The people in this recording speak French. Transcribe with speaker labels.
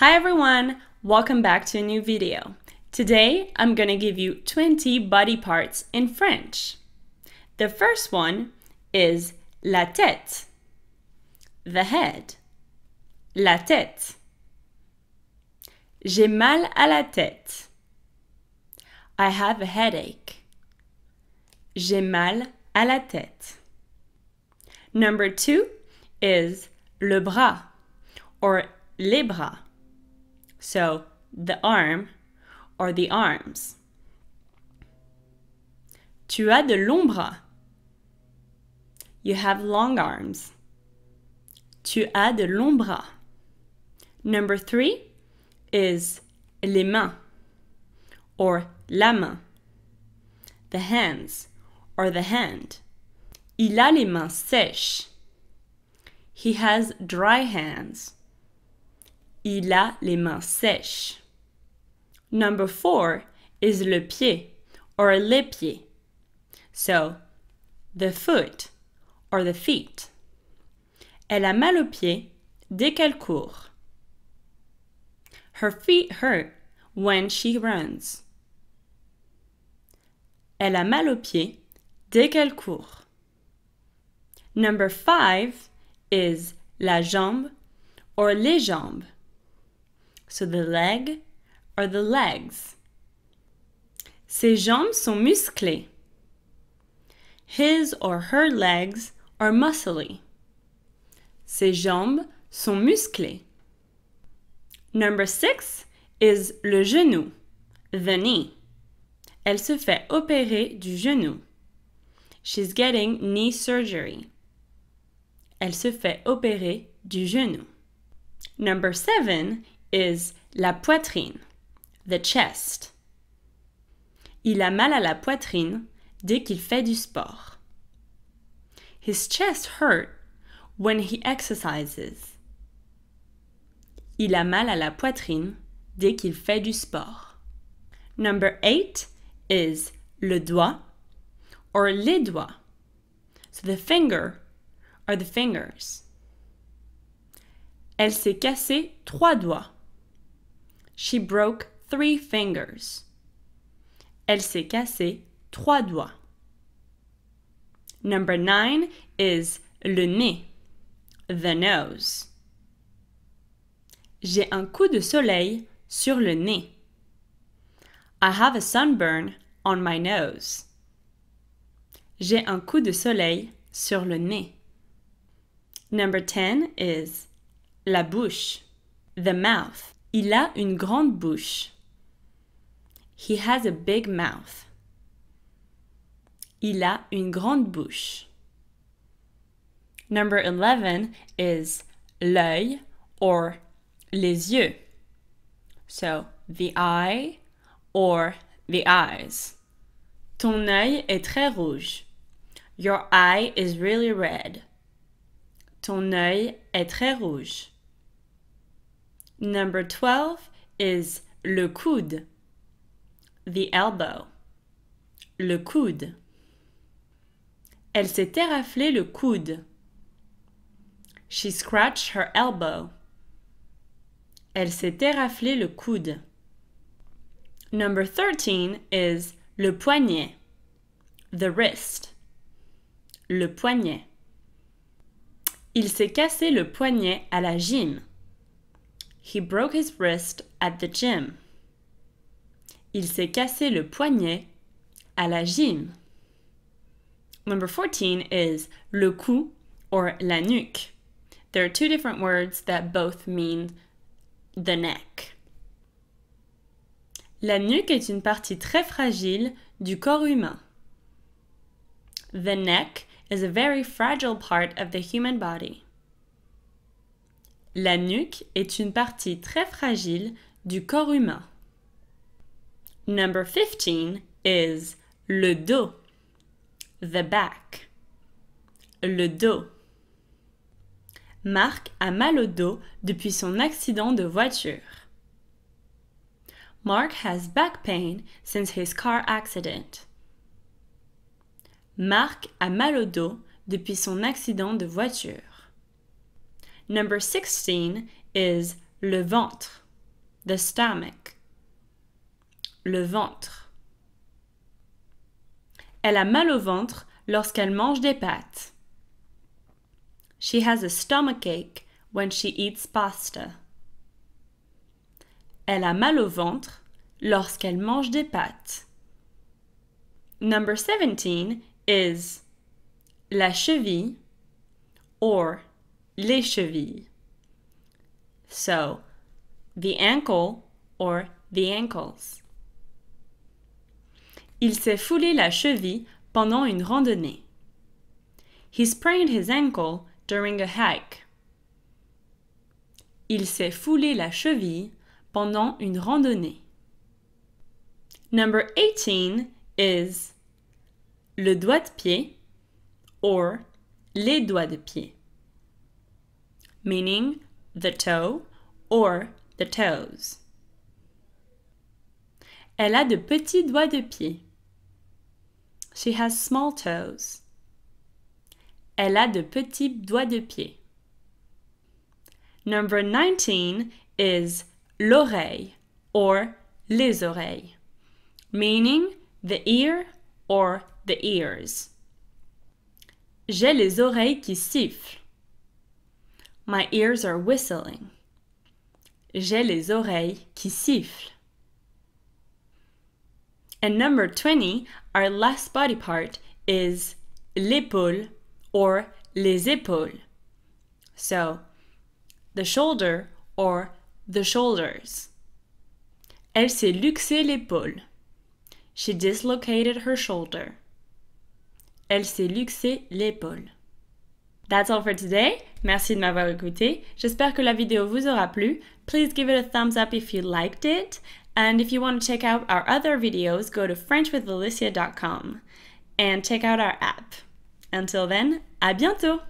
Speaker 1: Hi everyone, welcome back to a new video. Today I'm gonna give you 20 body parts in French. The first one is la tête, the head, la tête. J'ai mal à la tête. I have a headache. J'ai mal à la tête. Number two is le bras or les bras. So the arm or the arms. Tu as de bras. You have long arms. Tu as de bras. Number three is les mains or la main. The hands or the hand. Il a les mains sèches. He has dry hands. Il a les mains sèches. Number four is le pied or les pieds. So, the foot or the feet. Elle a mal aux pieds dès qu'elle court. Her feet hurt when she runs. Elle a mal aux pieds dès qu'elle court. Number five is la jambe or les jambes. So the leg or the legs. Ses jambes sont musclées. His or her legs are muscly. Ses jambes sont musclées. Number six is le genou, the knee. Elle se fait opérer du genou. She's getting knee surgery. Elle se fait opérer du genou. Number seven is la poitrine, the chest. Il a mal à la poitrine dès qu'il fait du sport. His chest hurt when he exercises. Il a mal à la poitrine dès qu'il fait du sport. Number eight is le doigt or les doigts. So the finger or the fingers. Elle s'est cassée trois doigts. She broke three fingers. Elle s'est cassée trois doigts. Number nine is le nez. The nose. J'ai un coup de soleil sur le nez. I have a sunburn on my nose. J'ai un coup de soleil sur le nez. Number ten is la bouche, the mouth. Il a une grande bouche. He has a big mouth. Il a une grande bouche. Number 11 is l'œil or les yeux. So, the eye or the eyes. Ton œil est très rouge. Your eye is really red. Ton œil est très rouge. Number 12 is le coude. The elbow. Le coude. Elle s'est éraflé le coude. She scratched her elbow. Elle s'est éraflé le coude. Number 13 is le poignet. The wrist. Le poignet. Il s'est cassé le poignet à la gym. He broke his wrist at the gym. Il s'est cassé le poignet à la gym. Number 14 is le cou or la nuque. There are two different words that both mean the neck. La nuque est une partie très fragile du corps humain. The neck is a very fragile part of the human body. La nuque est une partie très fragile du corps humain. Number 15 is le dos. The back. Le dos. Mark a mal au dos depuis son accident de voiture. Mark has back pain since his car accident. Marc a mal au dos depuis son accident de voiture. Number 16 is le ventre, the stomach. Le ventre. Elle a mal au ventre lorsqu'elle mange des pâtes. She has a stomach ache when she eats pasta. Elle a mal au ventre lorsqu'elle mange des pâtes. Number 17 is la cheville or les chevilles. So, the ankle or the ankles. Il s'est foulé la cheville pendant une randonnée. He sprained his ankle during a hike. Il s'est foulé la cheville pendant une randonnée. Number 18 is le doigt de pied or les doigts de pied meaning the toe or the toes. Elle a de petits doigts de pied. She has small toes. Elle a de petits doigts de pied. Number 19 is l'oreille or les oreilles, meaning the ear or the ears. J'ai les oreilles qui sifflent. My ears are whistling. J'ai les oreilles qui sifflent. And number 20, our last body part is l'épaule or les épaules. So, the shoulder or the shoulders. Elle s'est luxée l'épaule. She dislocated her shoulder. Elle s'est luxée l'épaule. That's all for today. Merci de m'avoir écouté. J'espère que la vidéo vous aura plu. Please give it a thumbs up if you liked it. And if you want to check out our other videos, go to FrenchWithAlicia.com and check out our app. Until then, à bientôt!